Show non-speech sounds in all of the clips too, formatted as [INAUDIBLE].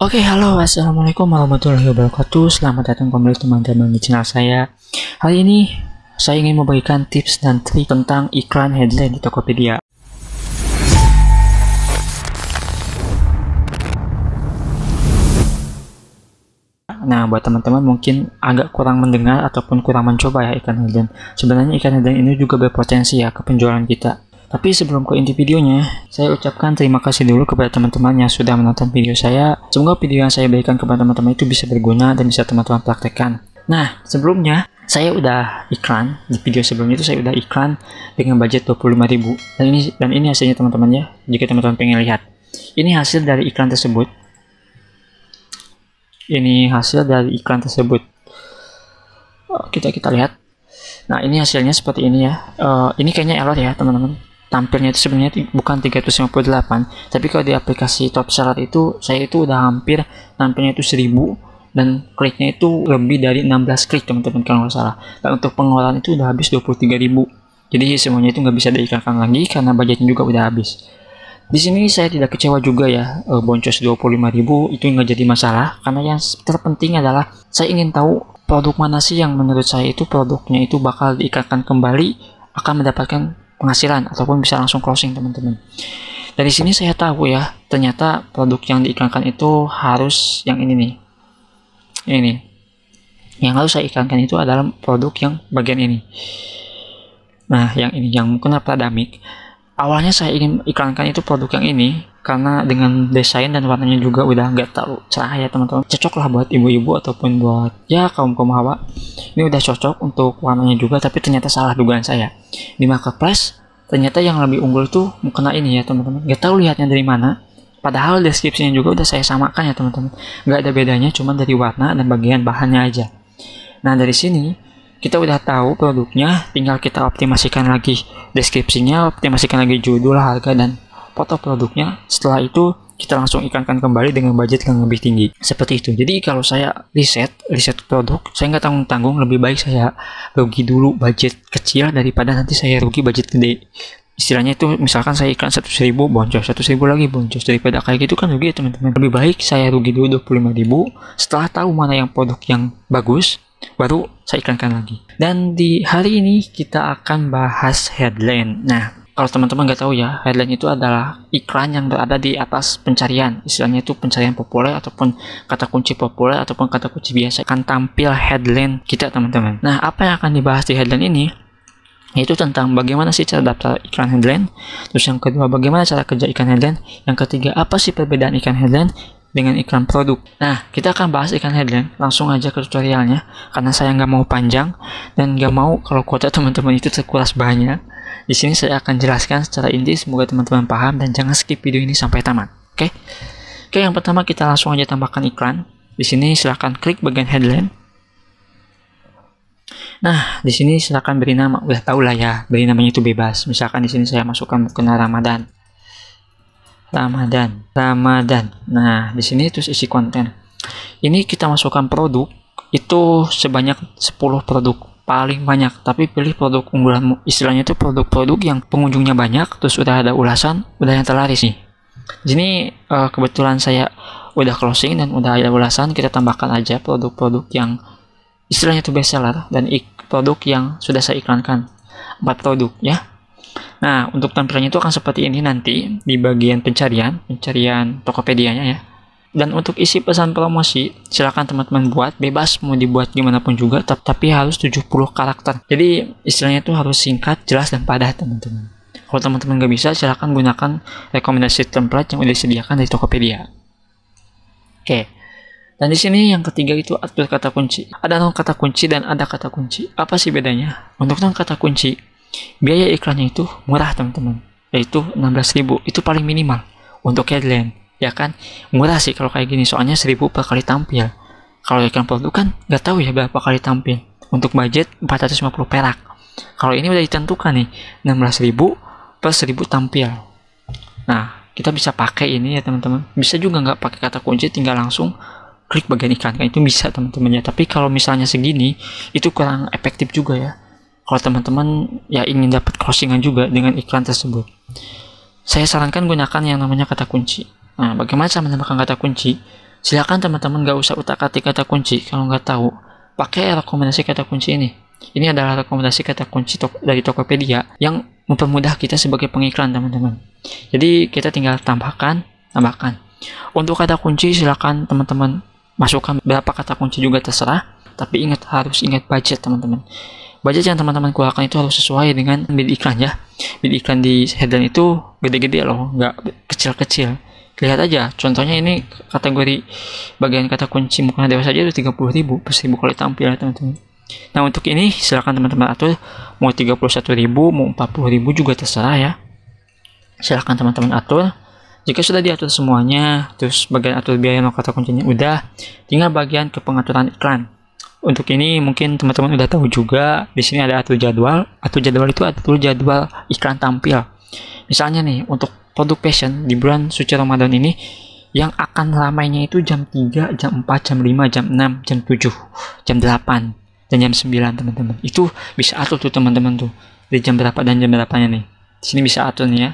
Oke, okay, halo, assalamualaikum warahmatullahi wabarakatuh. Selamat datang kembali teman-teman di channel saya. Hari ini saya ingin memberikan tips dan trik tentang iklan headline di Tokopedia. Nah, buat teman-teman mungkin agak kurang mendengar ataupun kurang mencoba ya iklan headline. Sebenarnya iklan headline ini juga berpotensi ya ke penjualan kita. Tapi sebelum ke inti videonya, saya ucapkan terima kasih dulu kepada teman-teman yang sudah menonton video saya. Semoga video yang saya berikan kepada teman-teman itu bisa berguna dan bisa teman-teman praktekkan. Nah, sebelumnya saya udah iklan di video sebelumnya itu saya udah iklan dengan budget 25.000 dan ini dan ini hasilnya teman-teman ya jika teman-teman pengen lihat ini hasil dari iklan tersebut ini hasil dari iklan tersebut oh, kita kita lihat nah ini hasilnya seperti ini ya uh, ini kayaknya error ya teman-teman tampilnya itu sebenarnya bukan 358 tapi kalau di aplikasi top seller itu saya itu udah hampir tampilnya itu 1000 dan kliknya itu lebih dari 16 klik teman-teman kalau nggak salah dan untuk pengeluaran itu udah habis 23.000 jadi semuanya itu nggak bisa diikatkan lagi karena budgetnya juga udah habis di sini saya tidak kecewa juga ya e, boncos 25.000 itu nggak jadi masalah karena yang terpenting adalah saya ingin tahu produk mana sih yang menurut saya itu produknya itu bakal diikatkan kembali akan mendapatkan penghasilan ataupun bisa langsung closing teman-teman dari sini saya tahu ya ternyata produk yang diiklankan itu harus yang ini nih ini yang harus saya iklankan itu adalah produk yang bagian ini nah yang ini yang kena pradamik awalnya saya ingin iklankan itu produk yang ini karena dengan desain dan warnanya juga udah nggak terlalu cerah ya teman-teman cocok lah buat ibu-ibu ataupun buat ya kaum kaum hawa ini udah cocok untuk warnanya juga tapi ternyata salah dugaan saya di marketplace ternyata yang lebih unggul tuh mukena ini ya teman-teman nggak tahu lihatnya dari mana padahal deskripsinya juga udah saya samakan ya teman-teman nggak ada bedanya cuman dari warna dan bagian bahannya aja nah dari sini kita udah tahu produknya tinggal kita optimasikan lagi deskripsinya optimasikan lagi judul harga dan foto produknya. Setelah itu kita langsung ikankan kembali dengan budget yang lebih tinggi. Seperti itu. Jadi kalau saya riset, riset produk, saya nggak tanggung-tanggung, lebih baik saya rugi dulu budget kecil daripada nanti saya rugi budget gede. Istilahnya itu misalkan saya iklan 100 ribu, boncos 100 lagi, boncos daripada kayak gitu kan rugi ya teman-teman. Lebih baik saya rugi dulu 25000 ribu, setelah tahu mana yang produk yang bagus, baru saya iklankan lagi. Dan di hari ini kita akan bahas headline. Nah, kalau teman-teman nggak tahu ya, headline itu adalah iklan yang berada di atas pencarian. Istilahnya itu pencarian populer ataupun kata kunci populer ataupun kata kunci biasa akan tampil headline kita teman-teman. Nah, apa yang akan dibahas di headline ini? Yaitu tentang bagaimana sih cara daftar iklan headline. Terus yang kedua, bagaimana cara kerja iklan headline. Yang ketiga, apa sih perbedaan iklan headline dengan iklan produk. Nah, kita akan bahas iklan headline langsung aja ke tutorialnya, karena saya nggak mau panjang dan nggak mau kalau kuota teman-teman itu terkuras banyak. Di sini saya akan jelaskan secara inti, semoga teman-teman paham dan jangan skip video ini sampai tamat. Oke? Okay? Oke, yang pertama kita langsung aja tambahkan iklan. Di sini silahkan klik bagian headline. Nah, di sini silahkan beri nama. Udah tau lah ya, beri namanya itu bebas. Misalkan di sini saya masukkan mukena Ramadan. Ramadan. Ramadan. Nah, di sini terus isi konten. Ini kita masukkan produk itu sebanyak 10 produk paling banyak tapi pilih produk unggulanmu istilahnya itu produk-produk yang pengunjungnya banyak terus udah ada ulasan udah yang terlaris nih Jadi eh, kebetulan saya udah closing dan udah ada ulasan kita tambahkan aja produk-produk yang istilahnya itu best seller dan produk yang sudah saya iklankan empat produk ya Nah, untuk tampilannya itu akan seperti ini nanti di bagian pencarian, pencarian Tokopedia-nya ya. Dan untuk isi pesan promosi, silahkan teman-teman buat, bebas mau dibuat gimana pun juga, tapi harus 70 karakter. Jadi istilahnya itu harus singkat, jelas, dan padat teman-teman. Kalau teman-teman nggak bisa, silahkan gunakan rekomendasi template yang udah disediakan dari Tokopedia. Oke, dan di sini yang ketiga itu atur kata kunci. Ada non kata kunci dan ada kata kunci. Apa sih bedanya? Untuk non kata kunci, biaya iklannya itu murah teman-teman yaitu 16.000 itu paling minimal untuk headline ya kan murah sih kalau kayak gini soalnya 1000 per kali tampil kalau iklan produk kan nggak tahu ya berapa kali tampil untuk budget 450 perak kalau ini udah ditentukan nih 16.000 per 1000 tampil nah kita bisa pakai ini ya teman-teman bisa juga nggak pakai kata kunci tinggal langsung klik bagian iklan kan itu bisa teman-teman ya tapi kalau misalnya segini itu kurang efektif juga ya kalau teman-teman ya ingin dapat closingan juga dengan iklan tersebut saya sarankan gunakan yang namanya kata kunci nah bagaimana cara menambahkan kata kunci silahkan teman-teman gak usah utak-atik kata kunci kalau nggak tahu pakai rekomendasi kata kunci ini ini adalah rekomendasi kata kunci to dari Tokopedia yang mempermudah kita sebagai pengiklan teman-teman jadi kita tinggal tambahkan tambahkan untuk kata kunci silahkan teman-teman masukkan berapa kata kunci juga terserah tapi ingat harus ingat budget teman-teman budget yang teman-teman keluarkan itu harus sesuai dengan bid iklan ya bid iklan di headline itu gede-gede loh nggak kecil-kecil lihat aja contohnya ini kategori bagian kata kunci mukna dewasa aja itu 30 ribu plus ribu kali tampil ya teman-teman nah untuk ini silakan teman-teman atur mau tiga puluh satu ribu mau empat puluh ribu juga terserah ya silakan teman-teman atur jika sudah diatur semuanya terus bagian atur biaya no kata kuncinya udah tinggal bagian ke pengaturan iklan untuk ini mungkin teman-teman udah tahu juga di sini ada atur jadwal atur jadwal itu atur jadwal iklan tampil misalnya nih untuk produk fashion di bulan suci Ramadan ini yang akan ramainya itu jam 3, jam 4, jam 5, jam 6, jam 7, jam 8 dan jam 9 teman-teman itu bisa atur tuh teman-teman tuh di jam berapa dan jam berapanya nih di sini bisa atur nih ya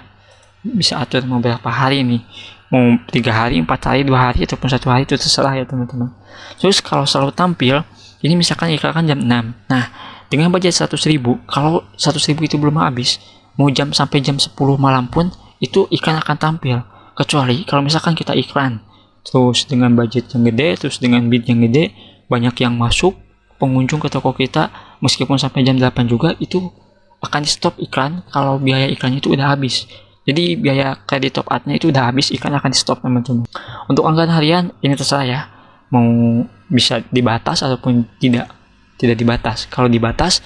bisa atur mau berapa hari nih mau tiga hari empat hari dua hari ataupun satu hari itu terserah ya teman-teman terus kalau selalu tampil jadi misalkan iklan kan jam 6. Nah, dengan budget 100 ribu, kalau 100 ribu itu belum habis, mau jam sampai jam 10 malam pun, itu iklan akan tampil. Kecuali kalau misalkan kita iklan, terus dengan budget yang gede, terus dengan bid yang gede, banyak yang masuk, pengunjung ke toko kita, meskipun sampai jam 8 juga, itu akan di stop iklan kalau biaya iklannya itu udah habis. Jadi biaya kredit top up-nya itu udah habis, iklan akan di stop teman-teman. Untuk anggaran harian, ini terserah ya. Mau bisa dibatas ataupun tidak tidak dibatas kalau dibatas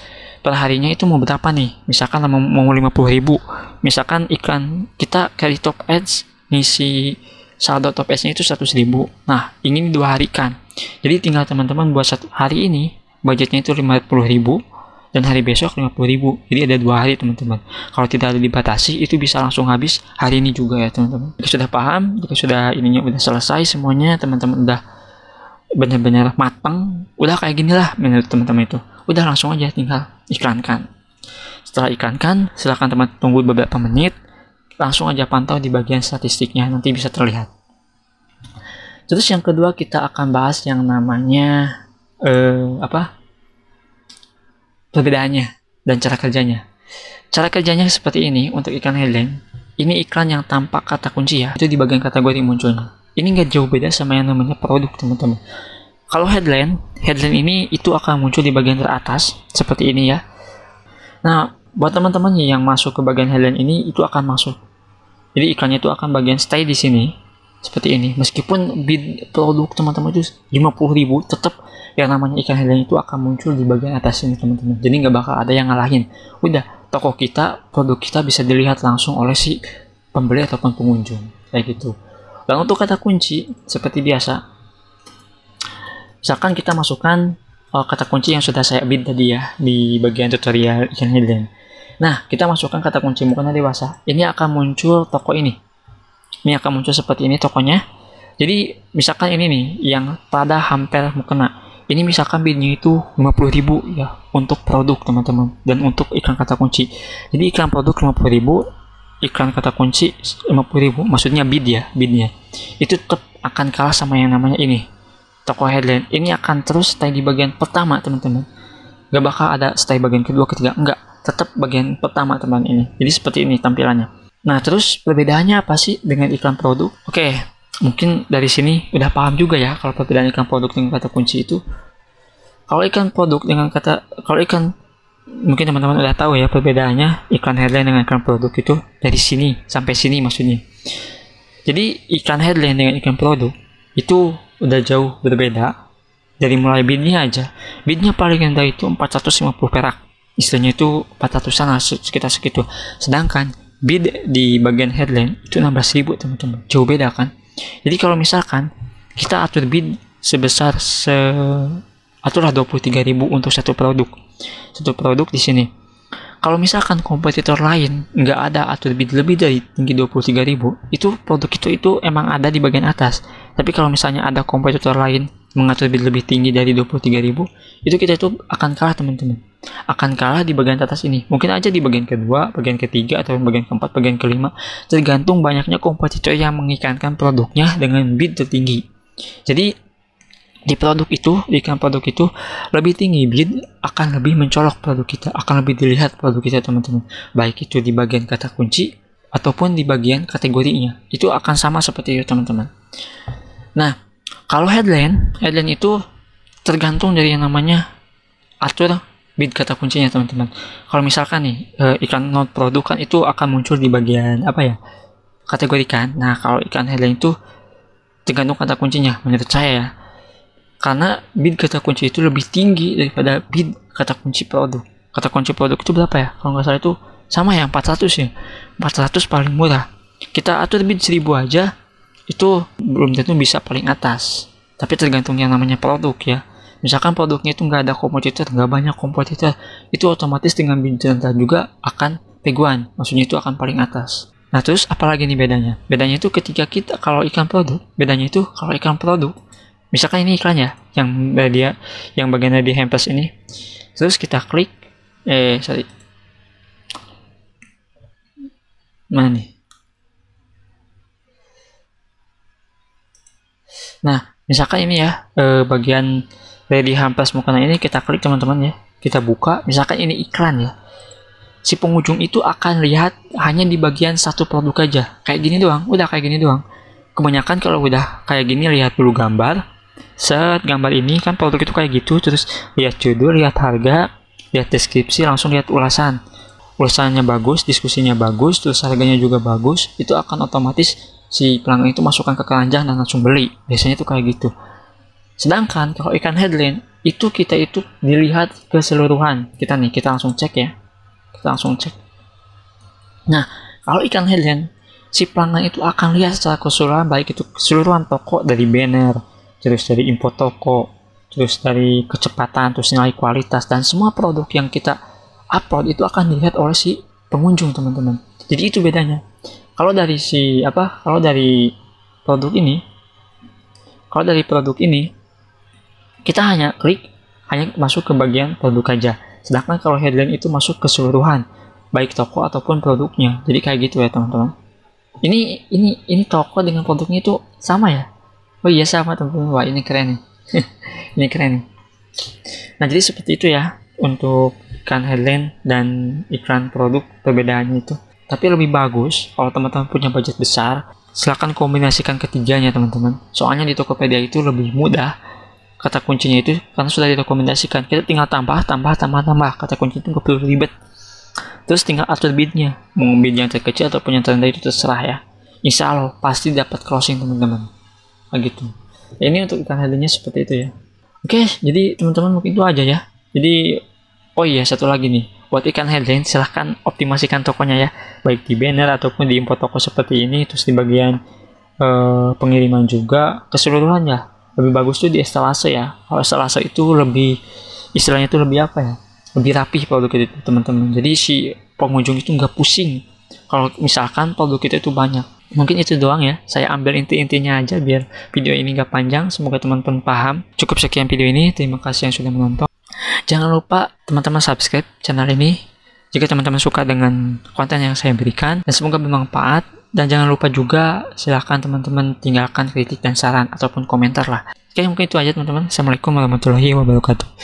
harinya itu mau berapa nih misalkan mau 50 ribu misalkan iklan kita cari top ads ngisi saldo top ads nya itu 100 ribu nah ingin dua hari kan jadi tinggal teman-teman buat satu hari ini budgetnya itu 50 ribu dan hari besok 50 ribu jadi ada dua hari teman-teman kalau tidak ada dibatasi itu bisa langsung habis hari ini juga ya teman-teman jika sudah paham jika sudah ininya sudah selesai semuanya teman-teman udah benar-benar matang udah kayak gini lah menurut teman-teman itu udah langsung aja tinggal iklankan setelah iklankan silahkan teman tunggu beberapa menit langsung aja pantau di bagian statistiknya nanti bisa terlihat terus yang kedua kita akan bahas yang namanya eh, apa perbedaannya dan cara kerjanya cara kerjanya seperti ini untuk iklan headline ini iklan yang tampak kata kunci ya itu di bagian kategori munculnya ini nggak jauh beda sama yang namanya produk teman-teman kalau headline headline ini itu akan muncul di bagian teratas seperti ini ya nah buat teman-teman yang masuk ke bagian headline ini itu akan masuk jadi iklannya itu akan bagian stay di sini seperti ini meskipun bid produk teman-teman itu ribu, tetap yang namanya ikan headline itu akan muncul di bagian atas ini teman-teman jadi nggak bakal ada yang ngalahin udah toko kita produk kita bisa dilihat langsung oleh si pembeli ataupun pengunjung kayak gitu dan untuk kata kunci, seperti biasa, misalkan kita masukkan uh, kata kunci yang sudah saya bid tadi ya, di bagian tutorial ikan hidden. Nah, kita masukkan kata kunci mukena dewasa. Ini akan muncul toko ini. Ini akan muncul seperti ini tokonya. Jadi, misalkan ini nih, yang pada hampir mukena. Ini misalkan bidnya itu 50.000 ya untuk produk teman-teman dan untuk iklan kata kunci. Jadi iklan produk 50.000 iklan kata kunci 50.000 maksudnya bid ya bidnya itu tetap akan kalah sama yang namanya ini toko headline ini akan terus stay di bagian pertama teman-teman gak bakal ada stay bagian kedua ketiga enggak tetap bagian pertama teman ini jadi seperti ini tampilannya nah terus perbedaannya apa sih dengan iklan produk oke mungkin dari sini udah paham juga ya kalau perbedaan iklan produk dengan kata kunci itu kalau iklan produk dengan kata kalau iklan mungkin teman-teman udah tahu ya perbedaannya iklan headline dengan iklan produk itu dari sini sampai sini maksudnya. Jadi iklan headline dengan iklan produk itu udah jauh berbeda dari mulai bidnya aja. Bidnya paling rendah itu 450 perak. Istilahnya itu 400-an sekitar segitu. Sedangkan bid di bagian headline itu 16.000 teman-teman. Jauh beda kan? Jadi kalau misalkan kita atur bid sebesar se aturlah 23.000 untuk satu produk. Satu produk di sini. Kalau misalkan kompetitor lain nggak ada atau lebih lebih dari tinggi 23.000, itu produk itu itu emang ada di bagian atas. Tapi kalau misalnya ada kompetitor lain mengatur lebih lebih tinggi dari 23.000, itu kita itu akan kalah teman-teman. Akan kalah di bagian atas ini. Mungkin aja di bagian kedua, bagian ketiga atau bagian keempat, bagian kelima, tergantung banyaknya kompetitor yang mengikankan produknya dengan bid tertinggi. Jadi di produk itu, di iklan produk itu lebih tinggi, bid akan lebih mencolok produk kita, akan lebih dilihat produk kita teman-teman. Baik itu di bagian kata kunci ataupun di bagian kategorinya, itu akan sama seperti itu teman-teman. Nah, kalau headline, headline itu tergantung dari yang namanya atur bid kata kuncinya teman-teman. Kalau misalkan nih e, eh, iklan not produk kan itu akan muncul di bagian apa ya? kategorikan. Nah, kalau iklan headline itu tergantung kata kuncinya menurut saya ya karena bid kata kunci itu lebih tinggi daripada bid kata kunci produk kata kunci produk itu berapa ya kalau nggak salah itu sama ya 400 ya 400 paling murah kita atur bid 1000 aja itu belum tentu bisa paling atas tapi tergantung yang namanya produk ya misalkan produknya itu nggak ada kompetitor nggak banyak kompetitor itu otomatis dengan bid rendah juga akan peguan maksudnya itu akan paling atas nah terus apalagi nih bedanya bedanya itu ketika kita kalau ikan produk bedanya itu kalau ikan produk misalkan ini iklannya yang eh, dia yang bagiannya di hampers ini terus kita klik eh sorry mana nih nah misalkan ini ya eh, bagian dari hampers mukena ini kita klik teman-teman ya kita buka misalkan ini iklan ya si pengunjung itu akan lihat hanya di bagian satu produk aja kayak gini doang udah kayak gini doang kebanyakan kalau udah kayak gini lihat dulu gambar set gambar ini kan produk itu kayak gitu terus lihat judul lihat harga lihat deskripsi langsung lihat ulasan ulasannya bagus diskusinya bagus terus harganya juga bagus itu akan otomatis si pelanggan itu masukkan ke keranjang dan langsung beli biasanya itu kayak gitu sedangkan kalau ikan headline itu kita itu dilihat keseluruhan kita nih kita langsung cek ya kita langsung cek nah kalau ikan headline si pelanggan itu akan lihat secara keseluruhan baik itu keseluruhan toko dari banner terus dari info toko, terus dari kecepatan, terus nilai kualitas, dan semua produk yang kita upload itu akan dilihat oleh si pengunjung teman-teman. Jadi itu bedanya. Kalau dari si apa? Kalau dari produk ini, kalau dari produk ini kita hanya klik hanya masuk ke bagian produk aja. Sedangkan kalau headline itu masuk keseluruhan, baik toko ataupun produknya. Jadi kayak gitu ya teman-teman. Ini ini ini toko dengan produknya itu sama ya? oh iya sama teman-teman wah ini keren nih [LAUGHS] ini keren nih nah jadi seperti itu ya untuk iklan headline dan iklan produk perbedaannya itu tapi lebih bagus kalau teman-teman punya budget besar silahkan kombinasikan ketiganya teman-teman soalnya di Tokopedia itu lebih mudah kata kuncinya itu karena sudah direkomendasikan kita tinggal tambah tambah tambah tambah kata kunci itu nggak perlu ribet terus tinggal atur bidnya mau bid yang terkecil ataupun yang terendah itu terserah ya insya Allah pasti dapat closing teman-teman Nah, gitu ya, ini untuk ikan halinya seperti itu ya oke jadi teman-teman mungkin itu aja ya jadi oh iya satu lagi nih buat ikan headline silahkan optimasikan tokonya ya baik di banner ataupun di import toko seperti ini terus di bagian e, pengiriman juga keseluruhannya lebih bagus tuh di estalase ya kalau estalase itu lebih istilahnya itu lebih apa ya lebih rapih produk itu teman-teman jadi si pengunjung itu nggak pusing kalau misalkan produk kita itu banyak Mungkin itu doang ya, saya ambil inti-intinya aja biar video ini gak panjang, semoga teman-teman paham. Cukup sekian video ini, terima kasih yang sudah menonton. Jangan lupa teman-teman subscribe channel ini jika teman-teman suka dengan konten yang saya berikan dan semoga bermanfaat. Dan jangan lupa juga silahkan teman-teman tinggalkan kritik dan saran ataupun komentar lah. Oke mungkin itu aja teman-teman. Assalamualaikum warahmatullahi wabarakatuh.